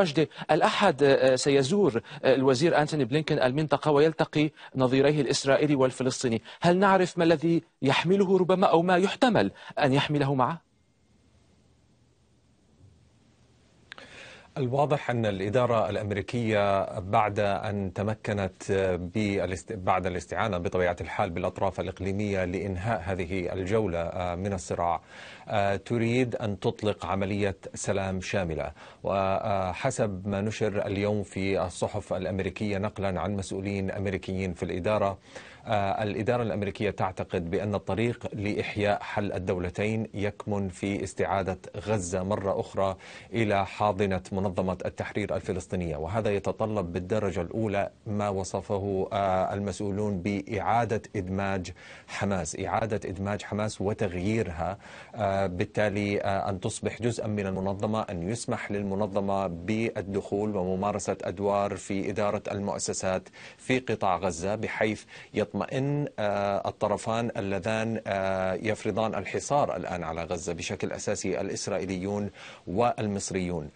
وجدي الأحد آه، آه، سيزور آه، الوزير أنتوني بلينكن المنطقة ويلتقي نظيريه الإسرائيلي والفلسطيني هل نعرف ما الذي يحمله ربما أو ما يحتمل أن يحمله معه؟ الواضح أن الإدارة الأمريكية بعد أن تمكنت بعد الاستعانة بطبيعة الحال بالأطراف الإقليمية لإنهاء هذه الجولة آه، من الصراع آه، تريد أن تطلق عملية سلام شاملة وحسب آه، ما نشر اليوم في الصحف الأمريكية نقلا عن مسؤولين أمريكيين في الإدارة الإدارة الأمريكية تعتقد بأن الطريق لإحياء حل الدولتين يكمن في استعادة غزة مرة أخرى إلى حاضنة منظمة منظمة التحرير الفلسطينية وهذا يتطلب بالدرجة الأولى ما وصفه آه، المسؤولون بإعادة إدماج حماس إعادة إدماج حماس وتغييرها آه، بالتالي آه، أن تصبح جزءا من المنظمة أن يسمح للمنظمة بالدخول وممارسة أدوار في إدارة المؤسسات في قطاع غزة بحيث يطمئن الطرفان اللذان يفرضان الحصار الآن على غزة بشكل أساسي الإسرائيليون والمصريون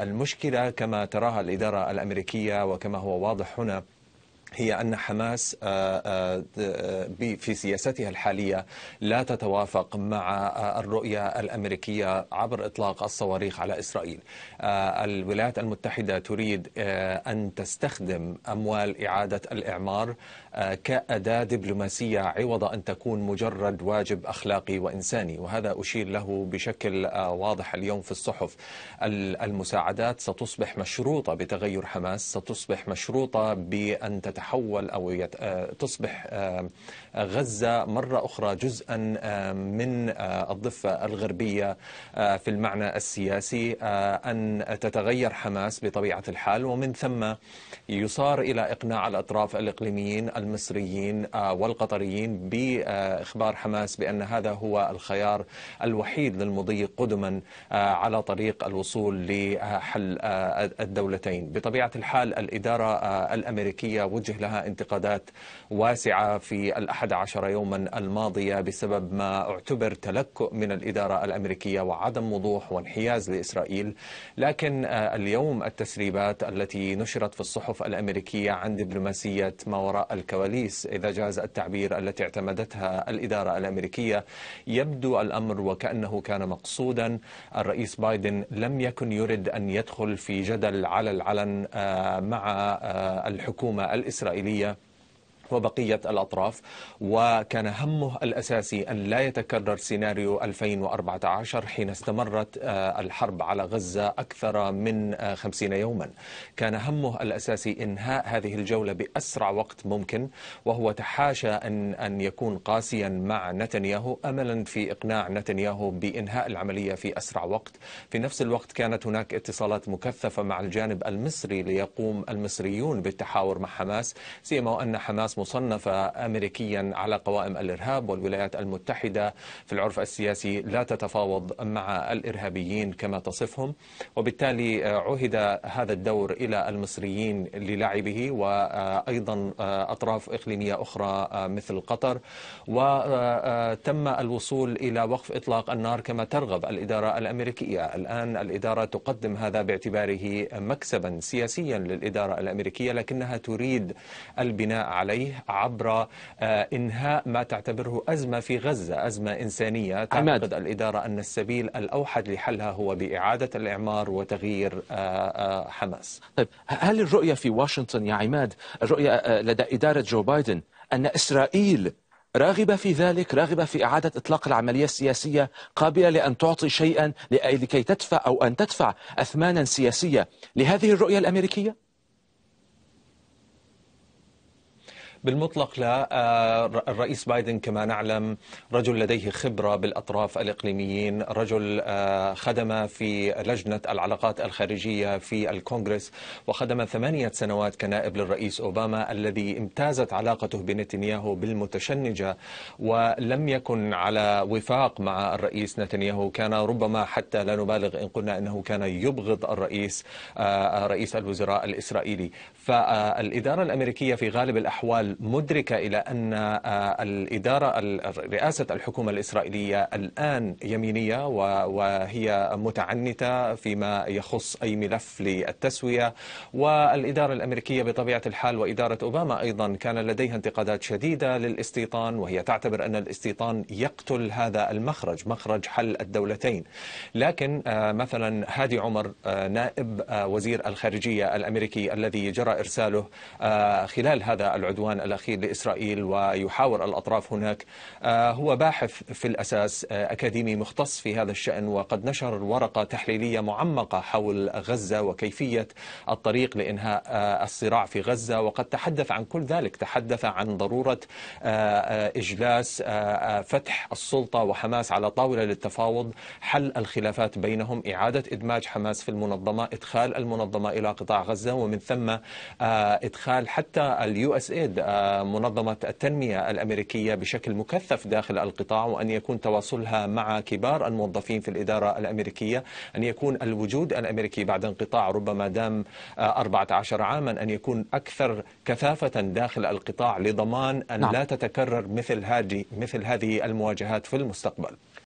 المشكلة كما تراها الإدارة الأمريكية وكما هو واضح هنا هي أن حماس آه، آه، آه، في سياستها الحالية لا تتوافق مع الرؤية الأمريكية عبر إطلاق الصواريخ على إسرائيل الولايات المتحدة تريد أن تستخدم أموال إعادة الإعمار كأداة دبلوماسية عوض أن تكون مجرد واجب أخلاقي وإنساني وهذا أشير له بشكل واضح اليوم في الصحف المساعدات ستصبح مشروطة بتغير حماس ستصبح مشروطة بأن تت يتحول أو آه، تصبح آه، غزة مرة أخرى جزءا آه، من الضفة الغربية في المعنى السياسي أن تتغير حماس بطبيعة الحال ومن ثم يصار إلى إقناع الأطراف الإقليميين المصريين والقطريين بإخبار حماس بأن هذا هو الخيار الوحيد للمضي قدما على طريق الوصول لحل الدولتين بطبيعة الحال الإدارة الأمريكية وجه وجه لها انتقادات واسعة في الأحد عشر يوما الماضية بسبب ما اعتبر تلكؤ من الإدارة الأمريكية وعدم وضوح وانحياز لإسرائيل لكن آه، اليوم التسريبات التي نشرت في الصحف الأمريكية عن دبلوماسية ما وراء الكواليس إذا جاز التعبير التي اعتمدتها الإدارة الأمريكية يبدو الأمر وكأنه كان مقصودا الرئيس بايدن لم يكن يرد أن يدخل في جدل على العلن آه، مع آه، الحكومة الإسرائيلية الإسرائيلية وبقية الأطراف وكان همه الأساسي أن لا يتكرر سيناريو 2014 حين استمرت آه، الحرب على غزة أكثر من 50 آه، يوما كان همه الأساسي إنهاء هذه الجولة بأسرع وقت ممكن وهو تحاشى أن, أن يكون قاسيا مع نتنياهو أملا في إقناع نتنياهو بإنهاء العملية في أسرع وقت في نفس الوقت كانت هناك اتصالات مكثفة مع الجانب المصري ليقوم المصريون بالتحاور مع حماس سيما وأن حماس مصنفة أمريكيا على قوائم الإرهاب والولايات المتحدة في العرف السياسي لا تتفاوض مع الإرهابيين كما تصفهم وبالتالي آه، عهد هذا الدور إلى المصريين للعبه وأيضا آه، أطراف إقليمية أخرى آه، مثل قطر وتم الوصول إلى وقف إطلاق النار كما ترغب الإدارة الأمريكية الآن الإدارة تقدم هذا باعتباره مكسبا سياسيا للإدارة الأمريكية لكنها تريد البناء عليه عليه عبر آه، إنهاء ما تعتبره أزمة في غزة أزمة إنسانية تعتقد الإدارة أن السبيل الأوحد لحلها هو بإعادة الإعمار وتغيير آه، آه، حماس طيب هل الرؤية في واشنطن يا عماد الرؤية لدى إدارة جو بايدن أن إسرائيل راغبة في ذلك راغبة في إعادة إطلاق العملية السياسية قابلة لأن تعطي شيئا لكي تدفع أو أن تدفع أثمانا سياسية لهذه الرؤية الأمريكية؟ بالمطلق لا آه، الرئيس بايدن كما نعلم رجل لديه خبرة بالأطراف الإقليميين رجل آه، خدم في لجنة العلاقات الخارجية في الكونغرس وخدم ثمانية سنوات كنائب للرئيس أوباما الذي امتازت علاقته بنتنياهو بالمتشنجة ولم يكن على وفاق مع الرئيس نتنياهو كان ربما حتى لا نبالغ إن قلنا أنه كان يبغض الرئيس آه، رئيس الوزراء الإسرائيلي فالإدارة الأمريكية في غالب الأحوال مدركة إلى أن آه، الإدارة رئاسة الحكومة الإسرائيلية الآن يمينية وهي متعنتة فيما يخص أي ملف للتسوية والإدارة الأمريكية بطبيعة الحال وإدارة أوباما أيضا كان لديها انتقادات شديدة للاستيطان وهي تعتبر أن الاستيطان يقتل هذا المخرج مخرج حل الدولتين لكن آه، مثلا هادي عمر آه، نائب وزير الخارجية الأمريكي الذي جرى إرساله خلال هذا العدوان الإعلان الأخير لإسرائيل ويحاور الأطراف هناك آه، هو باحث في الأساس آه، أكاديمي مختص في هذا الشأن وقد نشر ورقة تحليلية معمقة حول غزة وكيفية الطريق لإنهاء آه، الصراع في غزة وقد تحدث عن كل ذلك تحدث عن ضرورة إجلاس فتح السلطة وحماس على طاولة للتفاوض حل الخلافات بينهم إعادة إدماج حماس في المنظمة إدخال المنظمة إلى قطاع غزة ومن ثم إدخال حتى اليو اس ايد منظمة التنمية الأمريكية بشكل مكثف داخل القطاع وأن يكون تواصلها مع كبار الموظفين في الإدارة الأمريكية أن يكون الوجود الأمريكي بعد انقطاع ربما دام 14 آه، عاما أن يكون أكثر كثافة داخل القطاع لضمان أن نعم. لا تتكرر مثل هذه مثل هذه المواجهات في المستقبل